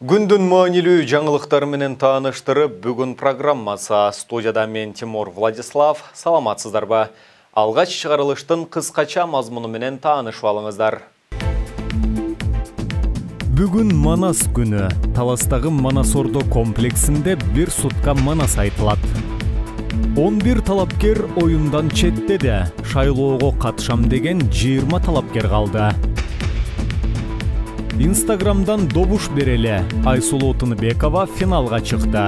Күндүн маанилүү жаңылықтар менен тааныштырып, бүгін программасы студияда мен Тимур Владислав, саламатсыздарбы. Алгач чыгарылыштын кыскача мазмуну менен таанышып алыңыздар. Бүгін Манас күні. Таластағы Манас ордо комплексінде бір сутка Манас айтылат. 11 талапкер оюндан четтеде, шайлоого катышам деген 20 талапкер қалды инстаграмдан добуш берели айсулуу тыныбекова финалға чыкты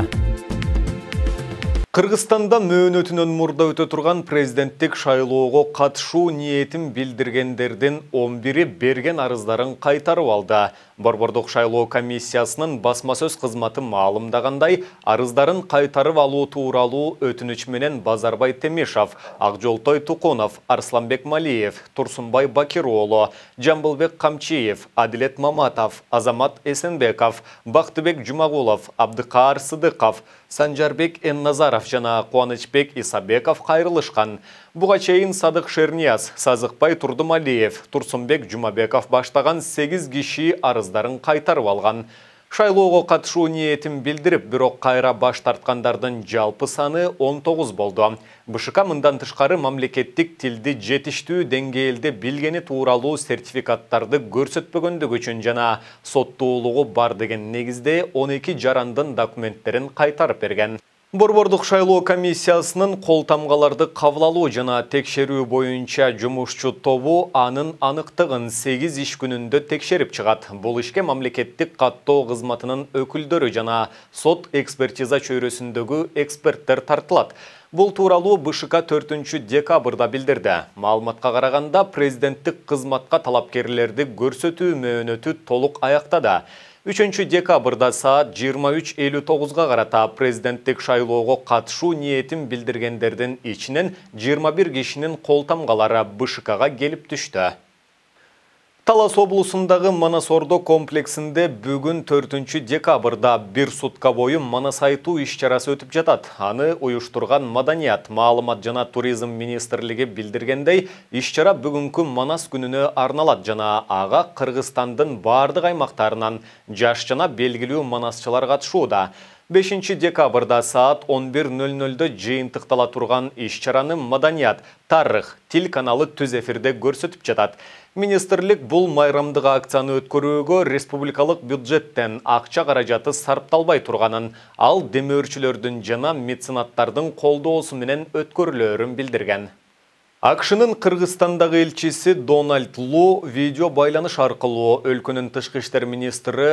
кыргызстанда мөөнөтүнөн мурда өтө турган президенттик шайлоого катышуу ниетин билдиргендердин 11 бири берген арыздарын кайтарып алды Борбордық шайлоо комиссиясының басмасөз қызматы малымдағандай, арыздарын қайтарып алу туралы өтініш менен Базарбай Темешов, Ақжолтой туконов Арсланбек Малиев, Турсунбай Бакиролу, Жамбылбек Камчиев, Адилет Маматов, Азамат Эсенбеков, Бақтыбек Джумағулов, Абдықар Сыдықов, Санжарбек Энназаров жана Қуанышбек Исабеков қайрылышқан. Бұға чейін Садық Шернияз, Сазықбай Турдымалиев, Турсунбек Жұмабеков баштаған 8 киши арыз қағаздарын қайтарып алған шайлоого катышуу ниетин білдіріп бирок қайра баш тартқандардың жалпы саны 19 болды. бшк мындан тышкары мамлекеттік тілді жетиштүү деңгээлде билгени тууралуу сертификаттарды көрсөтпөгөндүгү үчүн жана соттуулугу бар деген негизде 12 жарандын документтерин кайтарып берген Борбордық шайлоо комиссиясының қолтамғаларды қавлалу алуу жана текшерүү боюнча жумушчу тобу анын анықтығын 8 иш күнінді текшеріп чыгат Бұл ішке мамлекеттік каттоо ғызматының өкүлдөрү жана сот экспертиза чөйрөсүндөгү эксперттер тартылат Бұл туралы БШК 4 декабрда білдірді. Маалыматка караганда президенттік қызматқа талапкерлерді көрсөтүү мөөнөтү толық аяқтада. 3 декабрда саат 23.59-ға қарата президенттік шайлоого қатышу ниетін билдиргендердин ичинен 21 кишинин кол тамгалары БШКга келип Талас облысындағы Манасордо комплексінде бүгін 4-ші декабрда бір сутка бойы Манас айту ішчарасы өтіп жатат. Аны ұйыштырған Маданият, Маалымат жана Туризм Министерлігі білдіргендей, ішчара бүгінгі Манас күніні арналат жана аға Қырғыстандың бардығай аймақтарынан жаш жана белгілі Манасшылар ғатшуыда. 5 декабрда саат 11.00-ді тұқтала тұрған ешчараны маданият, тарых, тіл каналы түз эфирде көрсетіп жатады. Министрлік бұл майрамдыға акцияны өткөрүүгө республикалық бюджеттен ақча қаражаты сарпталбай тұрғанын, ал демөршілердің жана меценаттардың қолды менен өрін білдірген. Ақшының Қырғыстандағы елчесі Дональд Лу видео байланыш арқылы өлкөнүн тышкы иштер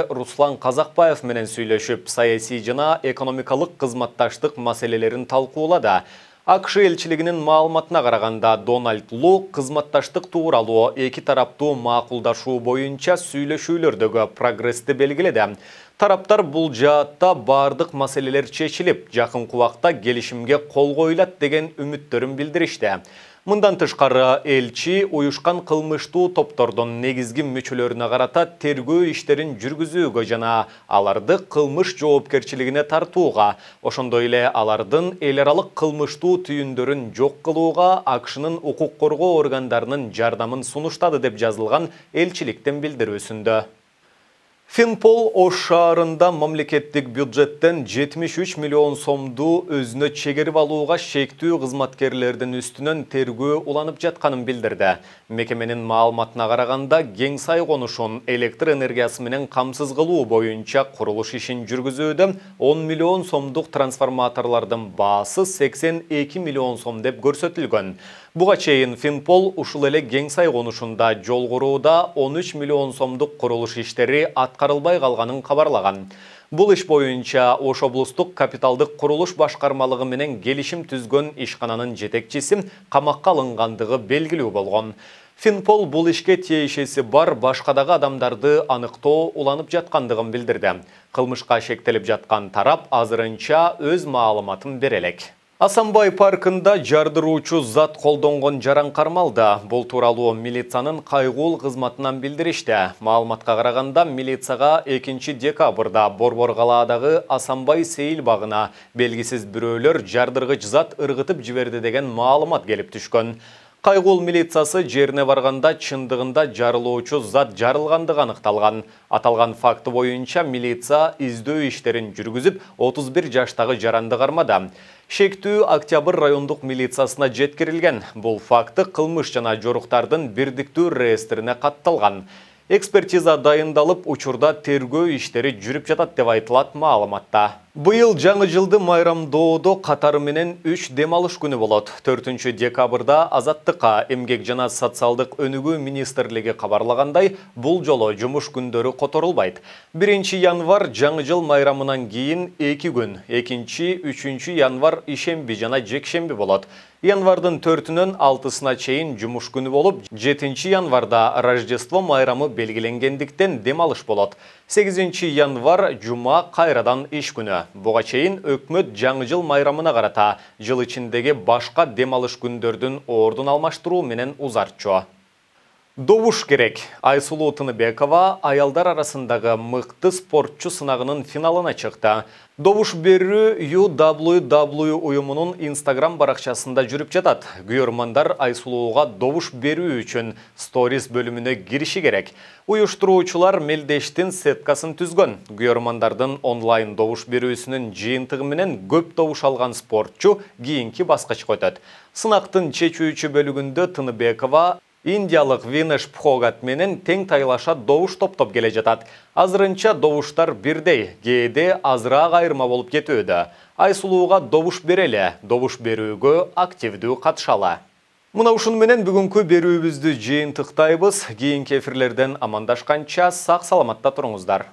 Руслан Қазақпаев менен саяси саясий жана экономикалык кызматташтык маселелерин талкуулады. АКШ елчілігінің маалыматына қарағанда Дональд Лу кызматташтык тууралуу эки тараптуу макулдашуу боюнча сүйлөшүүлөрдөгү прогресті белгіледі. Тараптар бұл жаатта бардық мәселелер шешіліп, жақын құвақта келішімге қол деген үміттерін білдірішті. Мындан тышкары элчи уюшкан қылмышту топтордың негізгі мүчөлөрүнө карата тергөө іштерін жүргүзүүгө жана аларды қылмыш жоопкерчилигине тартууга, ошондой эле алардын эл аралык кылмыштуу түйүндөрүн жок кылууга АКШнын укук коргоо органдарынын жардамын сунуштады деп жазылған элчиликтен билдирүүсүндө. Финпол ош шаарында бюджеттен 73 миллион сомду өзіні чегерип алууга шектүү кызматкерлердин үстінен тергөө уланып жатқанын білдірді. Мекеменің маалыматына қарағанда, кең сай электр энергиясы қамсыз ғылу бойынша боюнча ішін ишин жүргүзүүдө 10 миллион сомдық трансформаторлардың басы 82 миллион сом деп көрсөтүлгөн Буга чейін Финпол ушул эле кең қонушында жол құруыда 13 миллион сомдық курулуш иштери атқарылбай қалғанын қабарлаған. Бұл иш боюнча Ош облустук капиталдык курулуш башкармалыгы менен келишим түзгөн ишкананын жетекчиси камакка алынгандыгы белгилүү болгон. Финпол бұл ішке тиешесі бар башқадағы адамдарды анықто уланып жатқандығын білдірді. Қылмышқа шектеліп жатқан тарап азырынча өз маалыматын берелек асанбай паркында жардыруучу зат колдонгон жаран қармалды. Бұл туралы милицияның қайғыл ғызматынан білдірішті. маалыматка қарағанда милицияға 2 декабрда борбор калаадагы асанбай бағына багына белгисиз бирөөлөр жардыргыч зат ыргытып жиберди деген маалымат келіп түшкөн Кайгул милициясы жерине барганда чындыгында жарылуучу зат жарылгандыгы аныкталган аталган факты боюнча милиция издөө иштерин жүргүзүп 31 жаштагы жаранды кармады шектүү октябрь райондук милициясына жеткирилген бул факты кылмыш жана жоруктардын бирдиктүү реестрине катталган экспертиза дайындалып учурда тергөө иштери жүрүп жатат деп айтылат маалыматта быйыл жаңы жылды майрамдоодо катары менен 3 дем алыш күнү болот төртүнчү декабрда азаттыкка эмгек жана социалдык өнүгүү министрлиги кабарлагандай бул жолу жумуш күндөрү которулбайт 1 январ жаңы жыл майрамынан кийин 2 күн 3 үчүнчү январ ишемби жана жекшемби болот Январдын 4 алтысына 6-сына чейин жумуш күнү болуп, 7-январда Рождество майрамы белгиленгендиктен демалыш болады. болот. 8-январ жума қайрадан иш күні. Бұға чейін өкмөт жаңы жыл майрамына карата жыл ичиндеги башқа демалыш күндердің күндөрдүн ордун алмаштыруу менен узартчу добуш керек Айсулу тыныбекова аялдар арасындағы мықты спортчу сынағының финалына чықты. добуш берүү uww ұйымының инстаграм баракчасында жүріп жатат күйөрмандар айсулууга добуш берүү үчүн сториз бөлүмүнө кириши керек уюштуруучулар мелдештин сеткасын түзгөн күйөрмандардын онлайн добуш берүүсүнүн жыйынтыгы менен көп добуш алган спортчу кийинки баскычка өтөт сынактын чечүүчү бөлүгүндө тыныбекова индиялық Винеш Пхогат менен тең тайлаша добуш топтоп келе жатат. Азырынча добуштар бирдей, кээде азыраак айырма болуп кетүүдө. Айсулууга добуш береле, добуш берүүгө активдүү катышалы. Мына ушун менен бүгүнкү берүүбүздү жыйынтыктайбыз. Кийинки эфирлерден амандашканча сак саламатта туруңуздар.